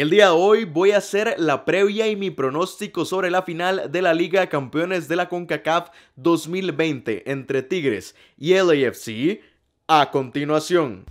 El día de hoy voy a hacer la previa y mi pronóstico sobre la final de la Liga de Campeones de la CONCACAF 2020 entre Tigres y LAFC a continuación.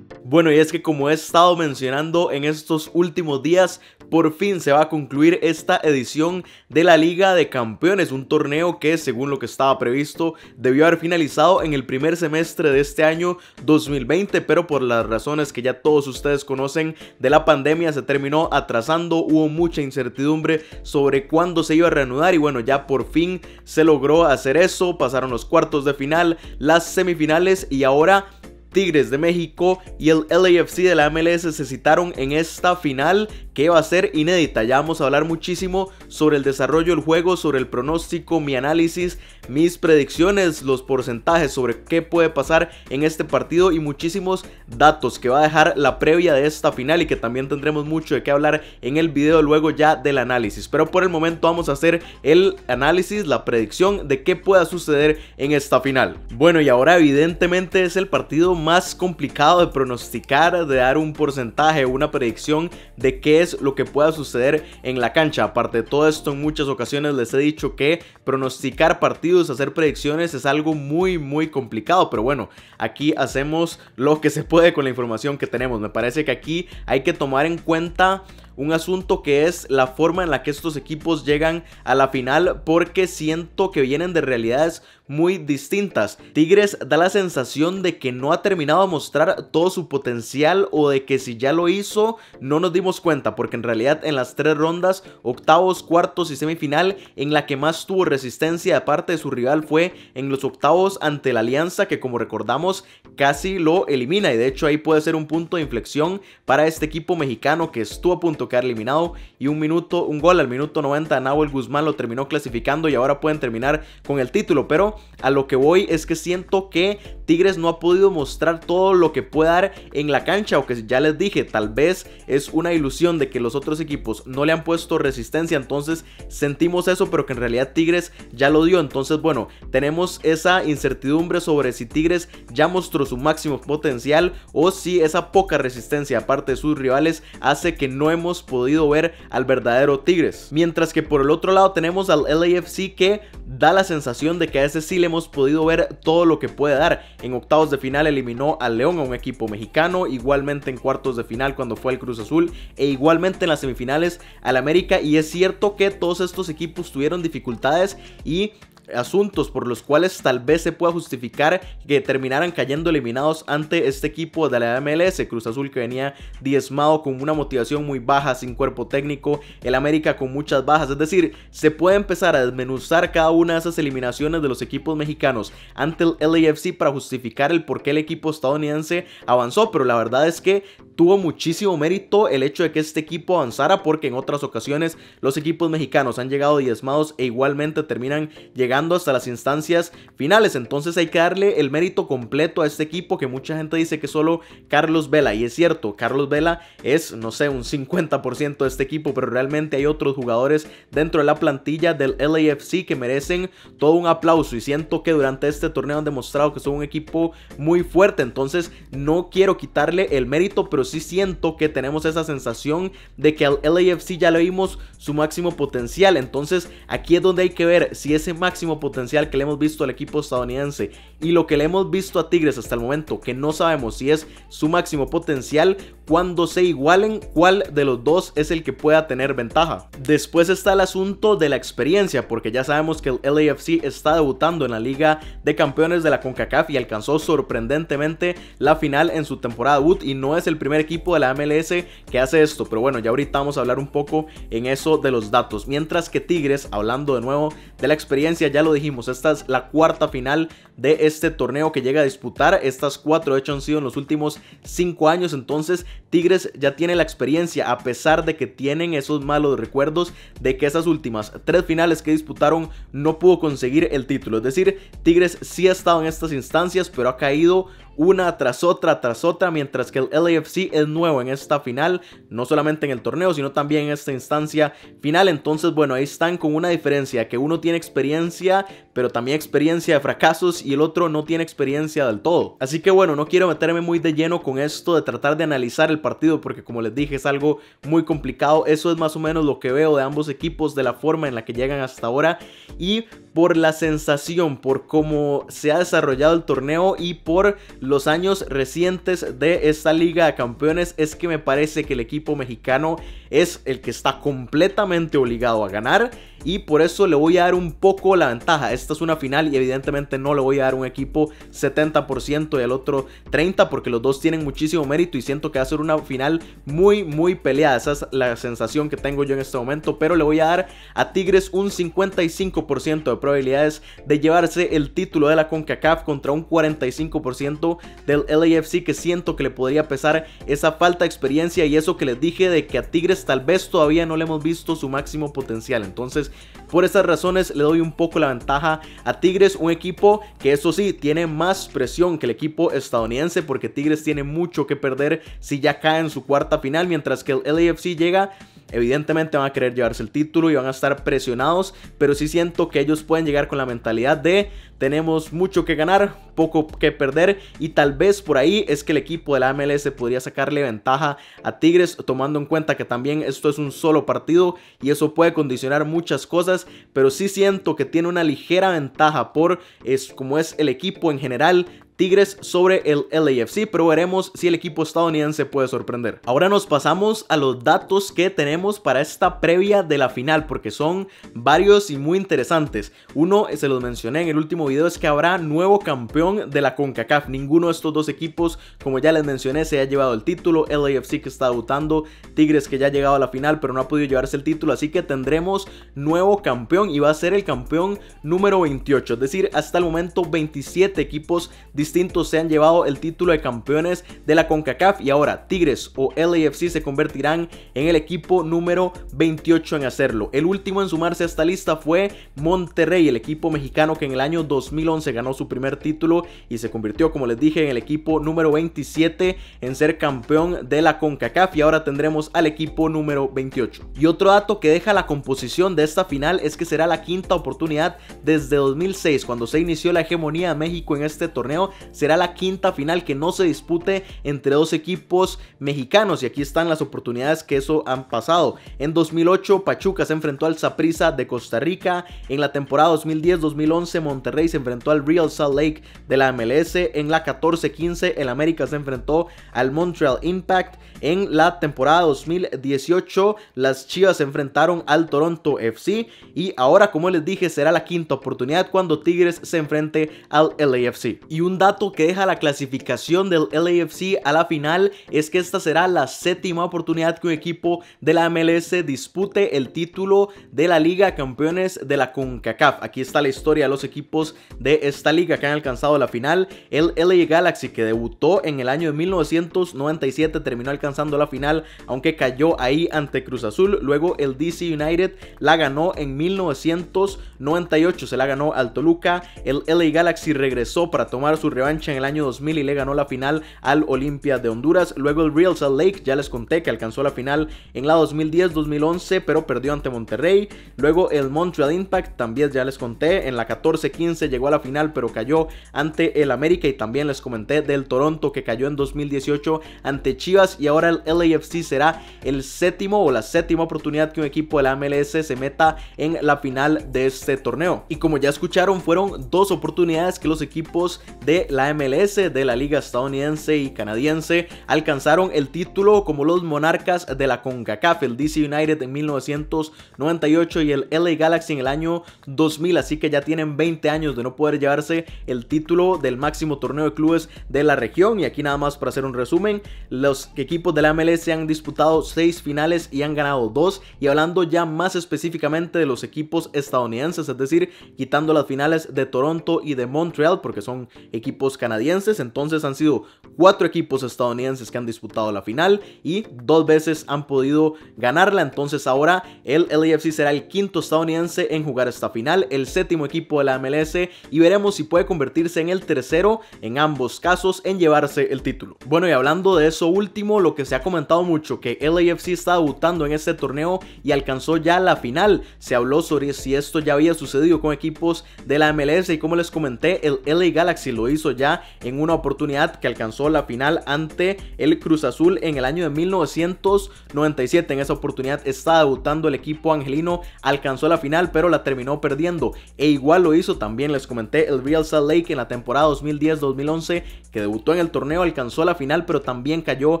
Bueno, y es que como he estado mencionando en estos últimos días, por fin se va a concluir esta edición de la Liga de Campeones, un torneo que según lo que estaba previsto debió haber finalizado en el primer semestre de este año 2020, pero por las razones que ya todos ustedes conocen de la pandemia se terminó atrasando, hubo mucha incertidumbre sobre cuándo se iba a reanudar y bueno, ya por fin se logró hacer eso, pasaron los cuartos de final, las semifinales y ahora Tigres de México y el LAFC de la MLS se citaron en esta final que va a ser inédita. Ya vamos a hablar muchísimo sobre el desarrollo del juego, sobre el pronóstico, mi análisis, mis predicciones, los porcentajes sobre qué puede pasar en este partido y muchísimos datos que va a dejar la previa de esta final y que también tendremos mucho de qué hablar en el video luego ya del análisis. Pero por el momento vamos a hacer el análisis, la predicción de qué pueda suceder en esta final. Bueno, y ahora evidentemente es el partido más complicado de pronosticar, de dar un porcentaje, una predicción de qué es lo que pueda suceder en la cancha. Aparte de todo esto, en muchas ocasiones les he dicho que pronosticar partidos, hacer predicciones es algo muy, muy complicado. Pero bueno, aquí hacemos lo que se puede con la información que tenemos. Me parece que aquí hay que tomar en cuenta un asunto que es la forma en la que estos equipos llegan a la final porque siento que vienen de realidades muy distintas. Tigres da la sensación de que no ha terminado de mostrar todo su potencial o de que si ya lo hizo no nos dimos cuenta porque en realidad en las tres rondas, octavos, cuartos y semifinal, en la que más tuvo resistencia de parte de su rival fue en los octavos ante la Alianza que como recordamos casi lo elimina y de hecho ahí puede ser un punto de inflexión para este equipo mexicano que estuvo a punto que ha eliminado y un minuto, un gol al minuto 90 Nahuel Guzmán lo terminó clasificando y ahora pueden terminar con el título, pero a lo que voy es que siento que Tigres no ha podido mostrar todo lo que puede dar en la cancha o que ya les dije, tal vez es una ilusión de que los otros equipos no le han puesto resistencia, entonces sentimos eso, pero que en realidad Tigres ya lo dio, entonces bueno, tenemos esa incertidumbre sobre si Tigres ya mostró su máximo potencial o si esa poca resistencia aparte de sus rivales hace que no hemos podido ver al verdadero Tigres. Mientras que por el otro lado tenemos al LAFC que da la sensación de que a ese sí le hemos podido ver todo lo que puede dar. En octavos de final eliminó al León, a un equipo mexicano, igualmente en cuartos de final cuando fue al Cruz Azul e igualmente en las semifinales al América y es cierto que todos estos equipos tuvieron dificultades y asuntos por los cuales tal vez se pueda justificar que terminaran cayendo eliminados ante este equipo de la MLS. Cruz Azul que venía diezmado con una motivación muy baja, sin cuerpo técnico, el América con muchas bajas. Es decir, se puede empezar a desmenuzar cada una de esas eliminaciones de los equipos mexicanos ante el LAFC para justificar el por qué el equipo estadounidense avanzó. Pero la verdad es que tuvo muchísimo mérito el hecho de que este equipo avanzara porque en otras ocasiones los equipos mexicanos han llegado diezmados e igualmente terminan llegando hasta las instancias finales. Entonces hay que darle el mérito completo a este equipo que mucha gente dice que solo Carlos Vela. Y es cierto, Carlos Vela es, no sé, un 50% de este equipo, pero realmente hay otros jugadores dentro de la plantilla del LAFC que merecen todo un aplauso. Y siento que durante este torneo han demostrado que son un equipo muy fuerte. Entonces no quiero quitarle el mérito, pero sí siento que tenemos esa sensación de que al LAFC ya le vimos su máximo potencial. Entonces aquí es donde hay que ver si ese máximo potencial que le hemos visto al equipo estadounidense y lo que le hemos visto a Tigres hasta el momento, que no sabemos si es su máximo potencial cuando se igualen cuál de los dos es el que pueda tener ventaja. Después está el asunto de la experiencia, porque ya sabemos que el LAFC está debutando en la Liga de Campeones de la CONCACAF y alcanzó sorprendentemente la final en su temporada debut y no es el primer equipo de la MLS que hace esto, pero bueno, ya ahorita vamos a hablar un poco en eso de los datos. Mientras que Tigres, hablando de nuevo de la experiencia, ya lo dijimos, esta es la cuarta final de este torneo que llega a disputar, estas cuatro de hecho han sido en los últimos cinco años, entonces Tigres ya tiene la experiencia, a pesar de que tienen esos malos recuerdos de que esas últimas tres finales que disputaron no pudo conseguir el título. Es decir, Tigres sí ha estado en estas instancias, pero ha caído una tras otra tras otra, mientras que el LAFC es nuevo en esta final, no solamente en el torneo, sino también en esta instancia final. Entonces, bueno, ahí están con una diferencia, que uno tiene experiencia, pero también experiencia de fracasos y el otro no tiene experiencia del todo. Así que bueno, no quiero meterme muy de lleno con esto de tratar de analizar el partido, porque como les dije, es algo muy complicado. Eso es más o menos lo que veo de ambos equipos, de la forma en la que llegan hasta ahora y por la sensación, por cómo se ha desarrollado el torneo y por los años recientes de esta Liga de Campeones es que me parece que el equipo mexicano es el que está completamente obligado a ganar y por eso le voy a dar un poco la ventaja. Esta es una final y evidentemente no le voy a dar un equipo 70% y al otro 30% porque los dos tienen muchísimo mérito y siento que va a ser una final muy muy peleada. Esa es la sensación que tengo yo en este momento, pero le voy a dar a Tigres un 55% de probabilidades de llevarse el título de la CONCACAF contra un 45% del LAFC que siento que le podría pesar esa falta de experiencia y eso que les dije de que a Tigres tal vez todavía no le hemos visto su máximo potencial. Entonces, por esas razones le doy un poco la ventaja a Tigres, un equipo que eso sí tiene más presión que el equipo estadounidense porque Tigres tiene mucho que perder si ya cae en su cuarta final, mientras que el LAFC llega Evidentemente van a querer llevarse el título y van a estar presionados, pero sí siento que ellos pueden llegar con la mentalidad de tenemos mucho que ganar, poco que perder y tal vez por ahí es que el equipo de la MLS podría sacarle ventaja a Tigres tomando en cuenta que también esto es un solo partido y eso puede condicionar muchas cosas, pero sí siento que tiene una ligera ventaja por es como es el equipo en general, Tigres sobre el LAFC, pero veremos si el equipo estadounidense puede sorprender. Ahora nos pasamos a los datos que tenemos para esta previa de la final, porque son varios y muy interesantes. Uno, eh, se los mencioné en el último video, es que habrá nuevo campeón de la CONCACAF. Ninguno de estos dos equipos, como ya les mencioné, se ha llevado el título. LAFC que está debutando, Tigres que ya ha llegado a la final, pero no ha podido llevarse el título, así que tendremos nuevo campeón y va a ser el campeón número 28, es decir, hasta el momento 27 equipos distintos se han llevado el título de campeones de la CONCACAF y ahora Tigres o LAFC se convertirán en el equipo número 28 en hacerlo. El último en sumarse a esta lista fue Monterrey, el equipo mexicano que en el año 2011 ganó su primer título y se convirtió, como les dije, en el equipo número 27 en ser campeón de la CONCACAF y ahora tendremos al equipo número 28. Y otro dato que deja la composición de esta final es que será la quinta oportunidad desde 2006 cuando se inició la hegemonía de México en este torneo será la quinta final que no se dispute entre dos equipos mexicanos y aquí están las oportunidades que eso han pasado. En 2008 Pachuca se enfrentó al Saprissa de Costa Rica, en la temporada 2010-2011 Monterrey se enfrentó al Real Salt Lake de la MLS, en la 14-15 el América se enfrentó al Montreal Impact, en la temporada 2018 las Chivas se enfrentaron al Toronto FC y ahora como les dije será la quinta oportunidad cuando Tigres se enfrente al LAFC. Y un dato que deja la clasificación del LAFC a la final es que esta será la séptima oportunidad que un equipo de la MLS dispute el título de la Liga Campeones de la CONCACAF. Aquí está la historia de los equipos de esta liga que han alcanzado la final. El LA Galaxy que debutó en el año de 1997 terminó alcanzando la final, aunque cayó ahí ante Cruz Azul. Luego el DC United la ganó en 1998, se la ganó al Toluca. El LA Galaxy regresó para tomar su revancha en el año 2000 y le ganó la final al Olimpia de Honduras. Luego el Real Salt Lake, ya les conté que alcanzó la final en la 2010-2011, pero perdió ante Monterrey. Luego el Montreal Impact, también ya les conté, en la 14-15 llegó a la final, pero cayó ante el América y también les comenté del Toronto que cayó en 2018 ante Chivas y ahora el LAFC será el séptimo o la séptima oportunidad que un equipo de la MLS se meta en la final de este torneo. Y como ya escucharon, fueron dos oportunidades que los equipos de la MLS, de la liga estadounidense y canadiense, alcanzaron el título como los monarcas de la CONCACAF, el DC United en 1998 y el LA Galaxy en el año 2000, así que ya tienen 20 años de no poder llevarse el título del máximo torneo de clubes de la región. Y aquí nada más para hacer un resumen, los equipos de la MLS han disputado 6 finales y han ganado 2. Y hablando ya más específicamente de los equipos estadounidenses, es decir, quitando las finales de Toronto y de Montreal, porque son equipos equipos canadienses, entonces han sido cuatro equipos estadounidenses que han disputado la final y dos veces han podido ganarla, entonces ahora el LAFC será el quinto estadounidense en jugar esta final, el séptimo equipo de la MLS y veremos si puede convertirse en el tercero en ambos casos en llevarse el título. Bueno y hablando de eso último, lo que se ha comentado mucho que LAFC está debutando en este torneo y alcanzó ya la final, se habló sobre si esto ya había sucedido con equipos de la MLS y como les comenté el LA Galaxy lo hizo ya en una oportunidad que alcanzó la final ante el Cruz Azul en el año de 1997. En esa oportunidad estaba debutando el equipo angelino, alcanzó la final pero la terminó perdiendo e igual lo hizo también, les comenté, el Real Salt Lake en la temporada 2010-2011 que debutó en el torneo, alcanzó la final pero también cayó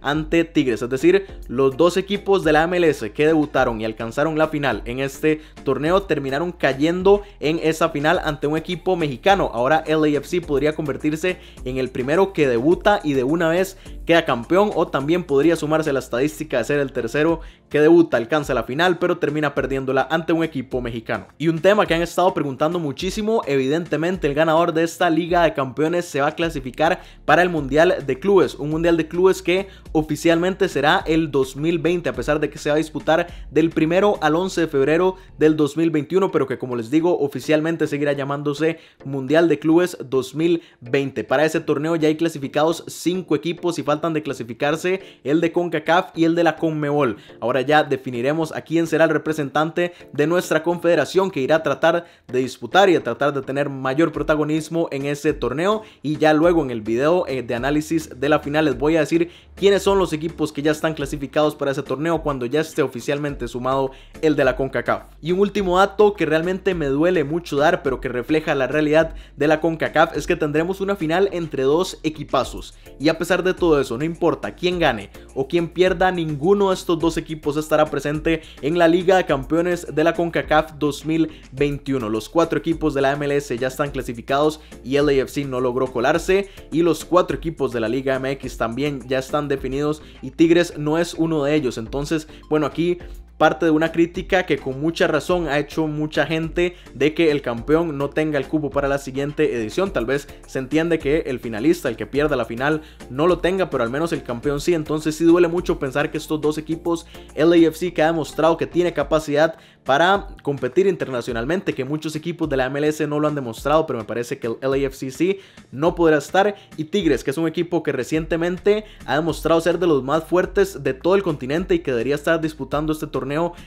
ante Tigres. Es decir, los dos equipos de la MLS que debutaron y alcanzaron la final en este torneo terminaron cayendo en esa final ante un equipo mexicano. Ahora LAFC podría convertirse convertirse en el primero que debuta y de una vez queda campeón o también podría sumarse la estadística de ser el tercero que debuta, alcanza la final, pero termina perdiéndola ante un equipo mexicano. Y un tema que han estado preguntando muchísimo, evidentemente el ganador de esta Liga de Campeones se va a clasificar para el Mundial de Clubes, un Mundial de Clubes que oficialmente será el 2020, a pesar de que se va a disputar del primero al 11 de febrero del 2021, pero que como les digo, oficialmente seguirá llamándose Mundial de Clubes 2020. Para ese torneo ya hay clasificados 5 equipos y faltan de clasificarse el de CONCACAF y el de la CONMEBOL. Ahora ya definiremos a quién será el representante de nuestra confederación que irá a tratar de disputar y a tratar de tener mayor protagonismo en ese torneo. Y ya luego en el video eh, de análisis de la final les voy a decir quiénes son los equipos que ya están clasificados para ese torneo cuando ya esté oficialmente sumado el de la CONCACAF. Y un último dato que realmente me duele mucho dar, pero que refleja la realidad de la CONCACAF es que tendremos una final entre dos equipazos. Y a pesar de todo eso, no importa quién gane o quién pierda, ninguno de estos dos equipos estará presente en la Liga de Campeones de la CONCACAF 2021. Los cuatro equipos de la MLS ya están clasificados y LAFC no logró colarse y los cuatro equipos de la Liga MX también ya están definidos y Tigres no es uno de ellos. Entonces, bueno, aquí parte de una crítica que con mucha razón ha hecho mucha gente de que el campeón no tenga el cubo para la siguiente edición. Tal vez se entiende que el finalista, el que pierda la final, no lo tenga, pero al menos el campeón sí. Entonces sí duele mucho pensar que estos dos equipos, LAFC que ha demostrado que tiene capacidad para competir internacionalmente, que muchos equipos de la MLS no lo han demostrado, pero me parece que el LAFC sí no podrá estar. Y Tigres, que es un equipo que recientemente ha demostrado ser de los más fuertes de todo el continente y que debería estar disputando este torneo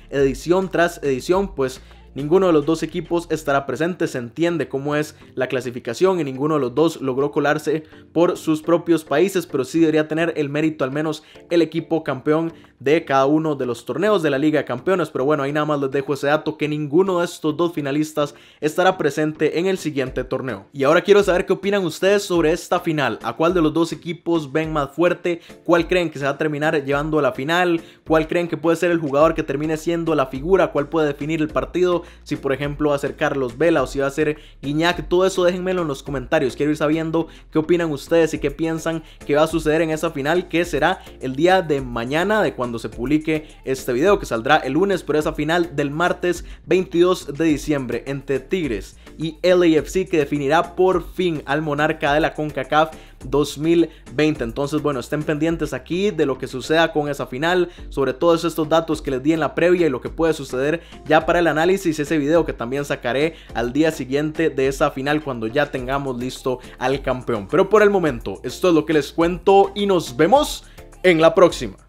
edición tras edición, pues Ninguno de los dos equipos estará presente, se entiende cómo es la clasificación y ninguno de los dos logró colarse por sus propios países, pero sí debería tener el mérito al menos el equipo campeón de cada uno de los torneos de la Liga de Campeones. Pero bueno, ahí nada más les dejo ese dato que ninguno de estos dos finalistas estará presente en el siguiente torneo. Y ahora quiero saber qué opinan ustedes sobre esta final, a cuál de los dos equipos ven más fuerte, cuál creen que se va a terminar llevando a la final, cuál creen que puede ser el jugador que termine siendo la figura, cuál puede definir el partido si por ejemplo va a ser Carlos Vela o si va a ser Guiñac, todo eso déjenmelo en los comentarios. Quiero ir sabiendo qué opinan ustedes y qué piensan que va a suceder en esa final que será el día de mañana de cuando se publique este video que saldrá el lunes, pero esa final del martes 22 de diciembre entre Tigres y LAFC que definirá por fin al monarca de la CONCACAF 2020. Entonces, bueno, estén pendientes aquí de lo que suceda con esa final, sobre todos estos datos que les di en la previa y lo que puede suceder ya para el análisis, ese video que también sacaré al día siguiente de esa final cuando ya tengamos listo al campeón. Pero por el momento, esto es lo que les cuento y nos vemos en la próxima.